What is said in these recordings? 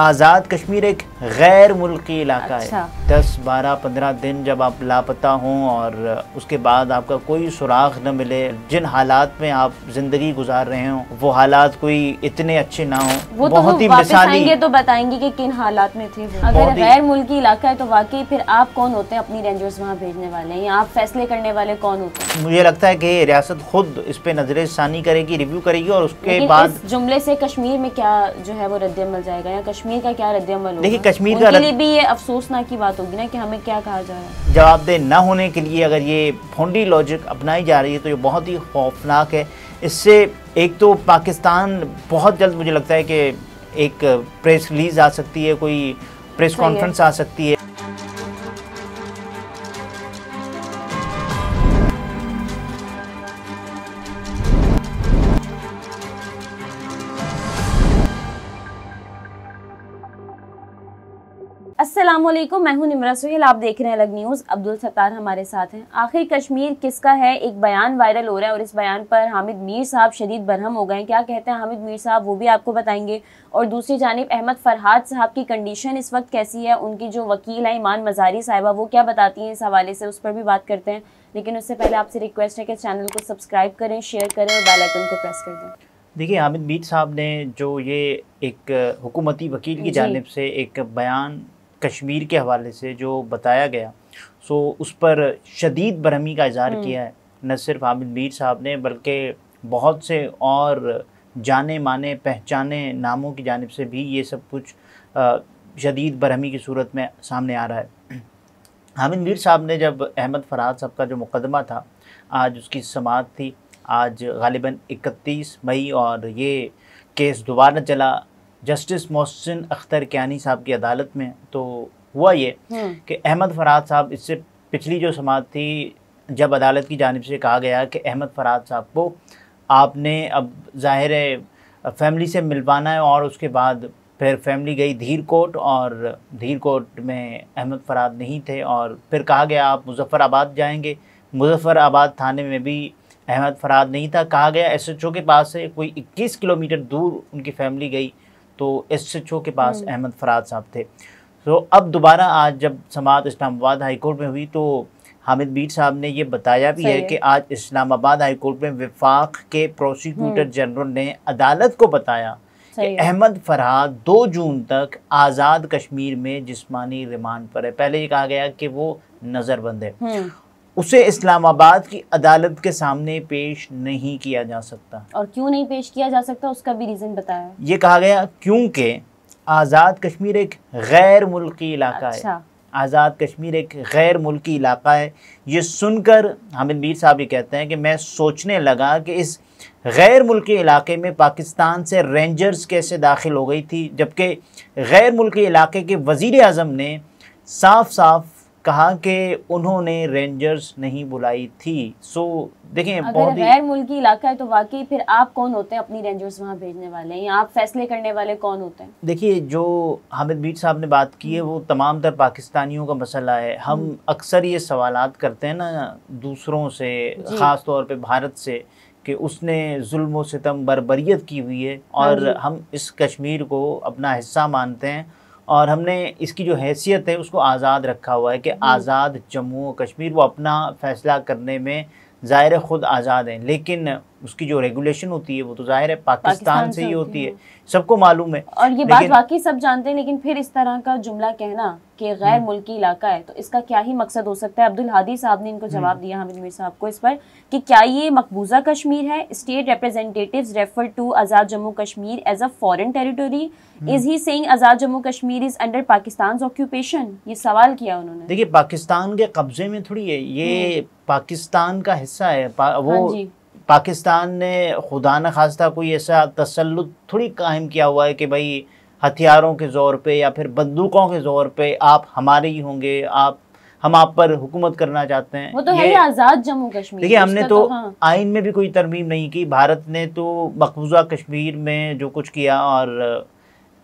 आज़ाद कश्मीर एक गैर मुल्की इलाका अच्छा। है दस बारह पंद्रह दिन जब आप लापता हों और उसके बाद आपका कोई सुराख न मिले जिन हालात में आप जिंदगी गुजार रहे हो वो हालात कोई इतने अच्छे ना हो वो तो बहुत तो ही मिसाली तो बताएंगे कि किन हालात में थी अगर गैर मुल्की इलाका है तो वाकई फिर आप कौन होते हैं अपनी रेंजर्स वहाँ भेजने वाले या आप फैसले करने वाले कौन होते हैं मुझे लगता है की रियासत खुद इस पे नजर सानी करेगी रिव्यू करेगी और उसके बाद जुमले से कश्मीर में क्या जो है वो रद्द जाएगा या कश्मीर का क्या रद्द देखिए कश्मीर का लिए भी ये अफसोसनाक की बात होगी ना कि हमें क्या कहा जा रहा है जवाबदेह न होने के लिए अगर ये फोंडी लॉजिक अपनाई जा रही है तो ये बहुत ही खौफनाक है इससे एक तो पाकिस्तान बहुत जल्द मुझे लगता है कि एक प्रेस रिलीज आ सकती है कोई प्रेस कॉन्फ्रेंस आ सकती है अस्सलाम वालेकुम मैं हूं निमरा सुहेल आप देख रहे हैं अलग न्यूज़ अब्दुल सत्तार हमारे साथ हैं आखिर कश्मीर किसका है एक बयान वायरल हो रहा है और इस बयान पर हामिद मीर साहब शदीद बरहम हो गए हैं क्या कहते हैं हामिद मीर साहब वो भी आपको बताएंगे और दूसरी जानब अहमद फरहाद साहब की कंडीशन इस वक्त कैसी है उनकी जो वकील है ईमान मजारी साहिबा वो क्या बताती हैं इस हवाले से उस पर भी बात करते हैं लेकिन उससे पहले आपसे रिक्वेस्ट है कि चैनल को सब्सक्राइब करें शेयर करें और बेलाइकन को प्रेस कर दें देखिए हामिद मीर साहब ने जो ये एक हुकूमती वकील की जानब से एक बयान कश्मीर के हवाले से जो बताया गया सो उस पर शदीद बरहमी का इजहार हम्म। किया है न सिर्फ हामिद मीर साहब ने बल्कि बहुत से और जाने माने पहचाने नामों की जानब से भी ये सब कुछ शदीद बरहमी की सूरत में सामने आ रहा है हामिद मीर साहब ने जब अहमद फराज साहब का जो मुकदमा था आज उसकी समात थी आज गालिबा इकतीस मई और ये केस दोबारा चला जस्टिस मोहसिन अख्तर क्यानी साहब की अदालत में तो हुआ ये हम्म। कि अहमद फराद साहब इससे पिछली जो समाज थी जब अदालत की जानब से कहा गया कि अहमद फराद साहब को आपने अब ज़ाहिर फैमिली से मिलवाना है और उसके बाद फिर फैमिली गई धीर कोट और धीर कोट में अहमद फराद नहीं थे और फिर कहा गया आप मुजफ़राबाद जाएंगे मुजफ़राबाद थाने में भी अहमद फराद नहीं था कहा गया एस एच ओ के पास से कोई इक्कीस किलोमीटर दूर उनकी फैमिली गई तो एस एच ओ के पास हम्म। अहमद फराज साहब थे तो अब दोबारा आज जब समात इस्लामाबाद हाईकोर्ट में हुई तो हामिद बीट साहब ने ये बताया भी है कि आज इस्लामाबाद हाईकोर्ट में विफाक के प्रोसिक्यूटर हम्म। जनरल ने अदालत को बताया कि अहमद फरहाद दो जून तक आज़ाद कश्मीर में जिस्मानी रिमांड पर है पहले ये कहा गया कि वो नज़रबंद है हम्म। उसे इस्लामाबाद की अदालत के सामने पेश नहीं किया जा सकता और क्यों नहीं पेश किया जा सकता उसका भी रीज़न बताया ये कहा गया क्योंकि आज़ाद कश्मीर एक गैर मुल्की इलाका अच्छा। है आज़ाद कश्मीर एक गैर मुल्की इलाका है ये सुनकर हामिद मीर साहब ये कहते हैं कि मैं सोचने लगा कि इस गैर मुल्की इलाके में पाकिस्तान से रेंजर्स कैसे दाखिल हो गई थी जबकि गैर मुल्की इलाके के वज़ी अजम ने साफ साफ कहा कि उन्होंने रेंजर्स नहीं बुलाई थी सो देखें ही गैर मुल्की इलाका है तो वाकई फिर आप कौन होते हैं अपनी रेंजर्स वहाँ भेजने वाले या आप फैसले करने वाले कौन होते हैं देखिए जो हामिद बीट साहब ने बात की है वो हम्म। तमाम तर पाकिस्तानियों का मसला है हम हम्म। अक्सर ये सवाल करते हैं ना दूसरों से ख़ास तौर पर भारत से कि उसने जुल्म सितम बरबरीत की हुई है और हाँ हम इस कश्मीर को अपना हिस्सा मानते हैं और हमने इसकी जो हैसियत है उसको आज़ाद रखा हुआ है कि हम्म। आज़ाद जम्मू कश्मीर वो अपना फ़ैसला करने में ज़ाहिर ख़ुद आज़ाद हैं लेकिन उसकी जो रेगुलेशन होती है वो तो जाहिर है पाकिस्तान, से ही होती है, सबको मालूम है और ये बात बाकी सब जानते हैं लेकिन फिर इस तरह का जुमला कहना कि गैर हम्म। मुल्की इलाका है तो इसका क्या ही मकसद हो सकता है अब्दुल हादी साहब ने इनको जवाब हम्म। दिया हामिद मीर साहब को इस पर कि क्या ये मकबूजा कश्मीर है state representative refer to Azad Jammu Kashmir as a foreign territory is he saying Azad Jammu Kashmir is under Pakistan occupation ये सवाल किया उन्होंने देखिए पाकिस्तान के कब्जे में थोड़ी है ये हम्म। पाकिस्तान का हिस्सा है वो हाँ पाकिस्तान ने खुदा न खास्ता कोई ऐसा तसलुत थोड़ी कायम किया हुआ है कि भाई हथियारों के ज़ोर पे या फिर बंदूकों के ज़ोर पे आप हमारे ही होंगे आप हम आप पर हुकूमत करना चाहते हैं वो तो है आज़ाद जम्मू कश्मीर देखिए हमने तो, तो हाँ। आइन में भी कोई तरमीम नहीं की भारत ने तो मकबूजा कश्मीर में जो कुछ किया और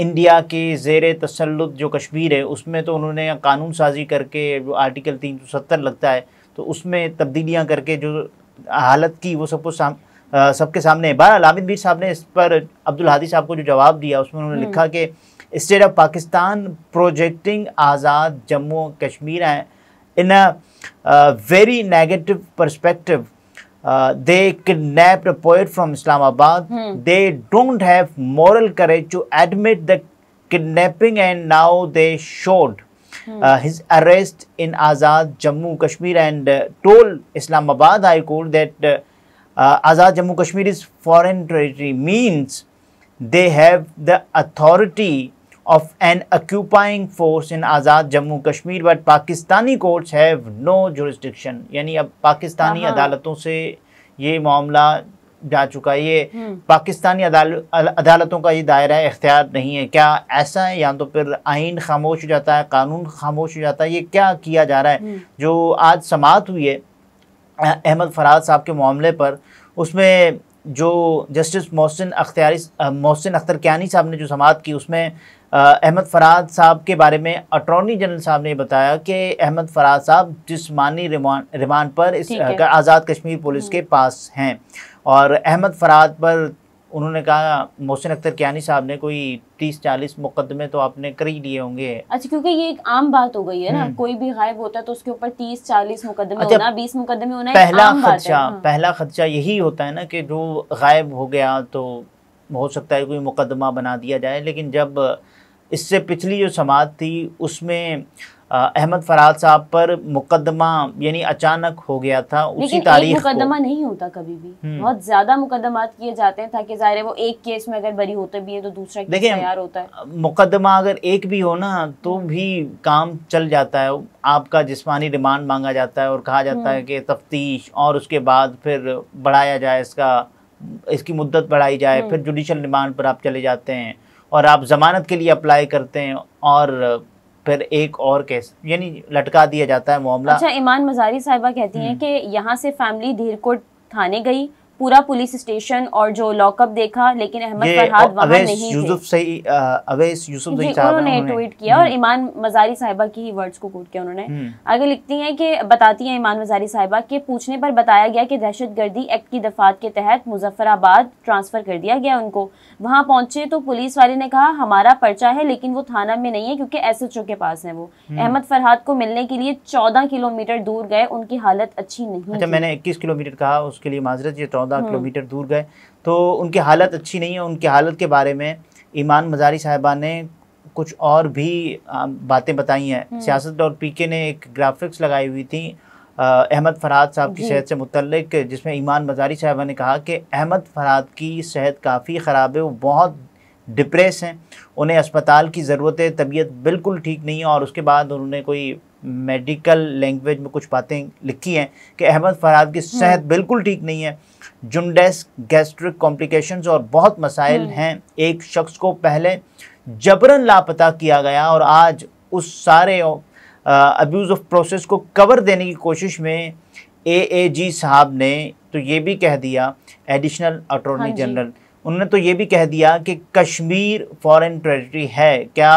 इंडिया के जेर तसलुत जो कश्मीर है उसमें तो उन्होंने कानून साजी करके जो आर्टिकल तीन सौ सत्तर लगता है तो उसमें तब्दीलियाँ करके जो हालत की वो सबको साम सबके सामने बार लामिद मीर साहब ने इस पर अब्दुल हादी साहब को जो जवाब दिया उसमें उन्होंने हम्म। लिखा कि state of Pakistan projecting Azad Jammu Kashmir है in a very negative perspective they kidnap poet from Islamabad they don't have moral courage to admit the kidnapping and now they showed uh, his arrest in Azad Jammu Kashmir and uh, told Islamabad High Court that uh, uh, Azad Jammu Kashmir is foreign territory means they have the authority of an occupying force in Azad Jammu Kashmir but Pakistani courts have no jurisdiction यानी अब Pakistani adalaton se ye mamla जा चुका है ये हम्म। पाकिस्तानी अदाल, अदालतों का ये दायरा इख्तियार नहीं है क्या ऐसा है या तो फिर आइन खामोश हो जाता है कानून खामोश हो जाता है ये क्या किया जा रहा है हम्म। जो आज समात हुई है अहमद फराज साहब के मामले पर उसमें जो जस्टिस मोहसिन अख्तियारी मोहसिन अख्तर क्यानी साहब ने जो समात की उसमें अहमद फराज साहब के बारे में अटॉर्नी जनरल साहब ने बताया कि अहमद फराज साहब जिसमानी रिमांड रिमांड पर इस आज़ाद कश्मीर पुलिस हम्म। के पास हैं और अहमद फ़राद पर उन्होंने कहा मोहसिन अख्तर क्यानी साहब ने कोई तीस चालीस मुकदमे तो आपने कर ही लिए होंगे अच्छा क्योंकि ये एक आम बात हो गई है ना हम्म। कोई भी गायब होता है तो उसके ऊपर तीस चालीस मुकदमे अच्छा, होना बीस मुकदमे होना पहला खदशा हाँ। पहला खदशा यही होता है ना कि जो गायब हो गया तो हो सकता है कोई मुकदमा बना दिया जाए लेकिन जब इससे पिछली जो समाज थी उसमें अहमद फराज साहब पर मुकदमा यानी अचानक हो गया था उसी तारीख मुकदमा नहीं होता कभी भी हम्म। बहुत ज्यादा मुकदमात किए जाते हैं ताकि जाहिर है वो एक केस में अगर बरी होते भी है तो दूसरा केस तैयार होता है मुकदमा अगर एक भी हो ना तो हम्म। भी काम चल जाता है आपका जिस्मानी रिमांड मांगा जाता है और कहा जाता है हम्म। कि तफ्तीश और उसके बाद फिर बढ़ाया जाए इसका इसकी मुद्दत बढ़ाई जाए फिर जुडिशल रिमांड पर आप चले जाते हैं और आप ज़मानत के लिए अप्लाई करते हैं और फिर एक और केस यानी लटका दिया जाता है मामला अच्छा ईमान मजारी साहिबा कहती हैं हम्म। कि यहाँ से फैमिली धीरकोट थाने गई पूरा पुलिस स्टेशन और जो लॉकअप देखा लेकिन अहमद फरहाद वहां नहीं यूसुफ सही अवैस यूसुफ उन्होंने ट्वीट किया और हम्म। ईमान मजारी साहिबा की ही वर्ड्स को कोट किया उन्होंने हम्म। आगे लिखती हैं कि बताती हैं ईमान मजारी साहिबा के पूछने पर बताया गया कि दहशतगर्दी एक्ट की दफात के तहत मुजफ्फराबाद ट्रांसफ़र कर दिया गया उनको वहाँ पहुंचे तो पुलिस वाले ने कहा हमारा पर्चा है लेकिन वो थाना में नहीं है क्योंकि एस एच ओ के पास है वो हम्म। अहमद फरहाद को मिलने के लिए चौदह किलोमीटर दूर गए उनकी हालत अच्छी नहीं अच्छा, मैंने इक्कीस किलोमीटर कहा उसके लिए माजरत ये चौदह हाँ। किलोमीटर दूर गए तो उनकी हालत अच्छी नहीं है उनकी हालत के बारे में ईमान मजारी साहिबा ने कुछ और भी बातें बताई हैं हाँ। सियासत और के ने एक ग्राफिक्स लगाई हुई थी अहमद फराद साहब की सेहत से मुतलक जिसमें ईमान मजारी साहबा ने कहा कि अहमद फ़राद की सेहत काफ़ी ख़राब है वो बहुत डिप्रेस हैं उन्हें अस्पताल की ज़रूरत है तबीयत बिल्कुल ठीक नहीं है और उसके बाद उन्होंने कोई मेडिकल लैंग्वेज में कुछ बातें लिखी हैं कि अहमद फराद की हम्म। सेहत बिल्कुल ठीक नहीं है जुंडेस गैस्ट्रिक कॉम्प्लिकेशंस और बहुत मसाइल हम्म। हैं एक शख्स को पहले जबरन लापता किया गया और आज उस सारे अब्यूज़ ऑफ प्रोसेस को कवर देने की कोशिश में ए ए जी साहब ने तो ये भी कह दिया एडिशनल अटॉर्नी जनरल उन्होंने तो ये भी कह दिया कि कश्मीर फॉरेन टेरिटरी है क्या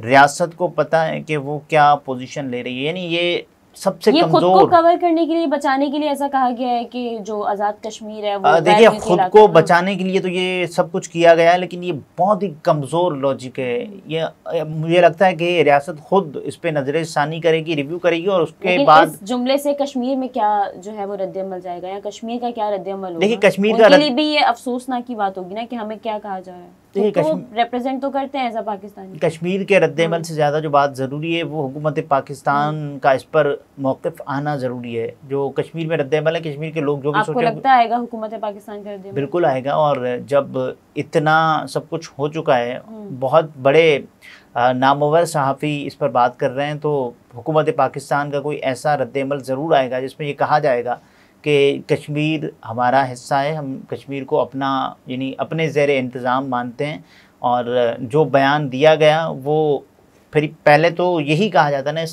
रियासत को पता है कि वो क्या पोजीशन ले रही है यानी ये सबसे ये खुद को कवर करने के लिए बचाने के लिए ऐसा कहा गया है कि जो आज़ाद कश्मीर है वो देखिए खुद को बचाने के लिए तो ये सब कुछ किया गया है लेकिन ये बहुत ही कमज़ोर लॉजिक है ये मुझे लगता है कि रियासत खुद इस पे नजर सानी करेगी रिव्यू करेगी और उसके बाद जुमले से कश्मीर में क्या जो है वो रद्दअमल जाएगा या कश्मीर का क्या रद्दमल देखिए कश्मीर का भी ये अफसोसनाक की बात होगी ना कि हमें क्या कहा जा रहा है रिप्रेजेंट तो करते हैं ऐसा पाकिस्तान कश्मीर के रद्दमल हाँ। से ज़्यादा जो बात ज़रूरी है वो हुकूमत पाकिस्तान हाँ। का इस पर मौकफ आना ज़रूरी है जो कश्मीर में रद्दमल है कश्मीर के लोग जो भी सोचते लगता आएगा हुकूमत पाकिस्तान का बिल्कुल आएगा और जब इतना सब कुछ हो चुका है हाँ। बहुत बड़े नामवर सहाफ़ी इस पर बात कर रहे हैं तो हुकूमत पाकिस्तान का कोई ऐसा रद्दमल ज़रूर आएगा जिसमें ये कहा जाएगा कि कश्मीर हमारा हिस्सा है हम कश्मीर को अपना यानी अपने ज़ेर इंतज़ाम मानते हैं और जो बयान दिया गया वो फिर पहले तो यही कहा जाता ना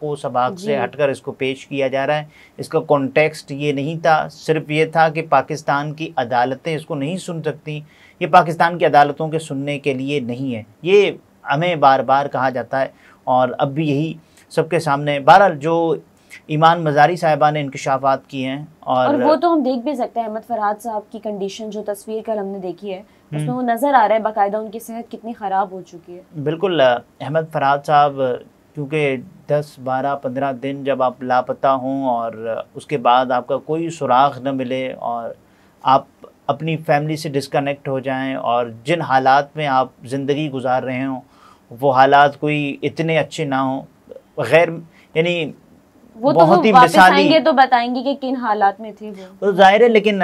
को सबाक से हटकर इसको पेश किया जा रहा है इसका कॉन्टेक्स्ट ये नहीं था सिर्फ ये था कि पाकिस्तान की अदालतें इसको नहीं सुन सकती ये पाकिस्तान की अदालतों के सुनने के लिए नहीं है ये हमें बार बार कहा जाता है और अब भी यही सबके सामने बहरहाल जो ईमान मजारी साहिबा ने इंकशाफात किए हैं और, और वो तो हम देख भी सकते हैं अहमद फरहाद साहब की कंडीशन जो तस्वीर कल हमने देखी है हम्म। उसमें वो नज़र आ रहा है बाकायदा उनकी सेहत कितनी ख़राब हो चुकी है बिल्कुल अहमद फरहाद साहब क्योंकि 10, 12, 15 दिन जब आप लापता हों और उसके बाद आपका कोई सुराख न मिले और आप अपनी फैमिली से डिसकनेक्ट हो जाएं और जिन हालात में आप ज़िंदगी गुजार रहे हों वो हालात कोई इतने अच्छे ना हों गैर यानी वो तो बहुत ही मिसाली तो बताएंगे कि किन हालात में थी वो तो जाहिर है लेकिन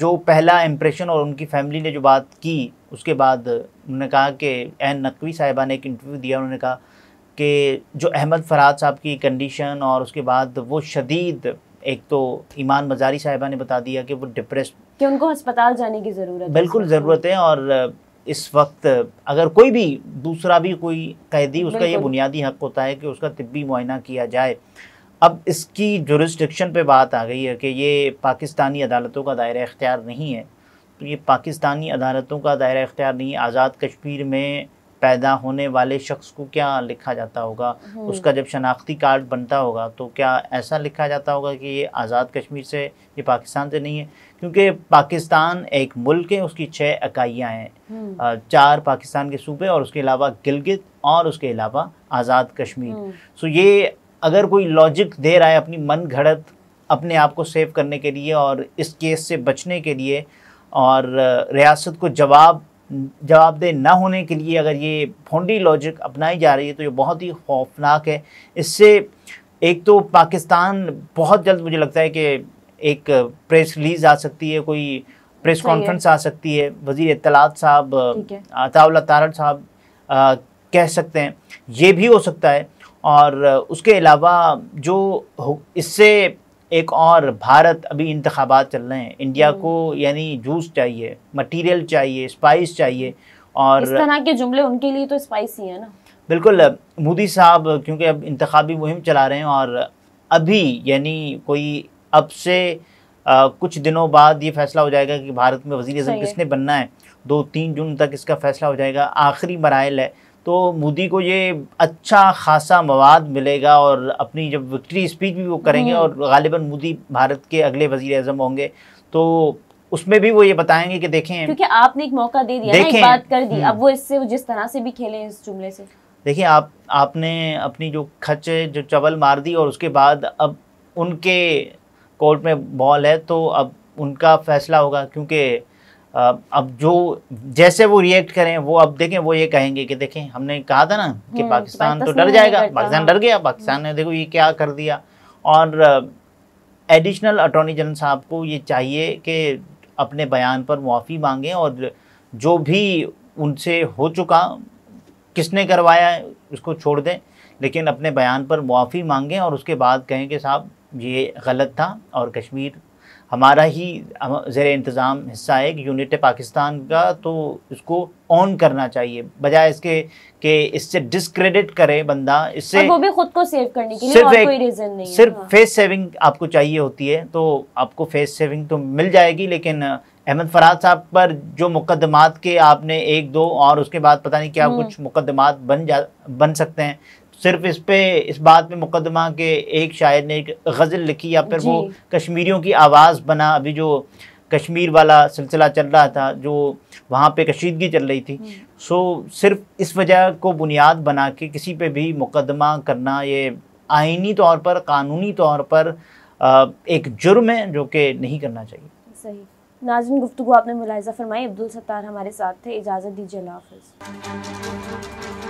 जो पहला इम्प्रेशन और उनकी फैमिली ने जो बात की उसके बाद उन्होंने कहा कि एन नकवी साहिबा ने एक इंटरव्यू दिया उन्होंने कहा कि जो अहमद फराद साहब की कंडीशन और उसके बाद वो शदीद एक तो ईमान मजारी साहिबा ने बता दिया कि वो डिप्रेस कि उनको अस्पताल जाने की ज़रूरत बिल्कुल ज़रूरत है और इस वक्त अगर कोई भी दूसरा भी कोई कैदी उसका ये बुनियादी हक होता है कि उसका तिब्बी मुआयना किया जाए अब इसकी जोरिस्टिक्शन पे बात आ गई है कि ये पाकिस्तानी अदालतों का दायरा इख्तियार नहीं है तो ये पाकिस्तानी अदालतों का दायरा इख्तियार नहीं है आज़ाद कश्मीर में पैदा होने वाले शख्स को क्या लिखा जाता होगा हम्म। उसका जब शनाख्ती कार्ड बनता होगा तो क्या ऐसा लिखा जाता होगा कि ये आज़ाद कश्मीर से ये पाकिस्तान से नहीं है क्योंकि पाकिस्तान एक मुल्क है उसकी छः इकाइयाँ हैं हम्म। चार पाकिस्तान के सूबे और उसके अलावा गिलगित और उसके अलावा आज़ाद कश्मीर हम्म। सो ये अगर कोई लॉजिक दे रहा है अपनी मन घड़त अपने आप को सेव करने के लिए और इस केस से बचने के लिए और रियासत को जवाब जवाबदेह ना होने के लिए अगर ये फोंडी लॉजिक अपनाई जा रही है तो ये बहुत ही खौफनाक है इससे एक तो पाकिस्तान बहुत जल्द मुझे लगता है कि एक प्रेस रिलीज आ सकती है कोई प्रेस कॉन्फ्रेंस आ सकती है वजीर इतलात साहब अताउल तारड़ साहब कह सकते हैं ये भी हो सकता है और उसके अलावा जो इससे एक और भारत अभी इंतबात चल रहे हैं इंडिया हम्म। को यानी जूस चाहिए मटेरियल चाहिए स्पाइस चाहिए और इस तरह के जुमले उनके लिए तो स्पाइसी है ना बिल्कुल मोदी साहब क्योंकि अब इंतबी मुहिम चला रहे हैं और अभी यानी कोई अब से आ, कुछ दिनों बाद ये फैसला हो जाएगा कि भारत में वजीर अजम किसने बनना है दो तीन जून तक इसका फैसला हो जाएगा आखिरी मराइल है तो मोदी को ये अच्छा खासा मवाद मिलेगा और अपनी जब विक्ट्री स्पीच भी वो करेंगे हम्म। और गालिबा मोदी भारत के अगले वजीर अजम होंगे तो उसमें भी वो ये बताएंगे कि देखें क्योंकि आपने एक मौका दे दिया ना एक बात कर दी अब हम्म। वो इससे जिस तरह से भी खेले इस जुमले से देखिए आप आपने अपनी जो खच जो चवल मार दी और उसके बाद अब उनके कोर्ट में बॉल है तो अब उनका फैसला होगा क्योंकि अब जो जैसे वो रिएक्ट करें वो अब देखें वो ये कहेंगे कि देखें हमने कहा था ना कि हम्म, पाकिस्तान तो, तो डर जाएगा पाकिस्तान डर गया पाकिस्तान ने देखो ये क्या कर दिया और एडिशनल अटॉर्नी जनरल साहब को ये चाहिए कि अपने बयान पर मुआफ़ी मांगें और जो भी उनसे हो चुका किसने करवाया है उसको छोड़ दें लेकिन अपने बयान पर मुआफ़ी मांगें और उसके बाद कहें कि साहब ये गलत था और कश्मीर हमारा ही ज़ेर इंतज़ाम हिस्सा है कि यूनिट पाकिस्तान का तो इसको ऑन करना चाहिए बजाय इसके कि इससे डिस्क्रेडिट करे बंदा इससे वो भी खुद को सेव करने के लिए सिर्फ और कोई रीज़न नहीं सिर्फ हाँ। फेस सेविंग आपको चाहिए होती है तो आपको फेस सेविंग तो मिल जाएगी लेकिन अहमद फराज साहब पर जो मुकदमात के आपने एक दो और उसके बाद पता नहीं क्या हम्म। कुछ मुकदमात बन जा बन सकते हैं सिर्फ इस पे इस बात पे मुकदमा के एक शायर ने एक गज़ल लिखी या फिर वो कश्मीरियों की आवाज़ बना अभी जो कश्मीर वाला सिलसिला चल रहा था जो वहाँ पे कशीदगी चल रही थी सो सिर्फ इस वजह को बुनियाद बना के किसी पे भी मुकदमा करना ये आइनी तौर पर कानूनी तौर पर एक जुर्म है जो कि नहीं करना चाहिए सही नाजिन गुफ्तु आपने मुलायजा फरमाई अब्दुल सत्तार हमारे साथ थे इजाज़त दीजिए अल्लाह हाफ़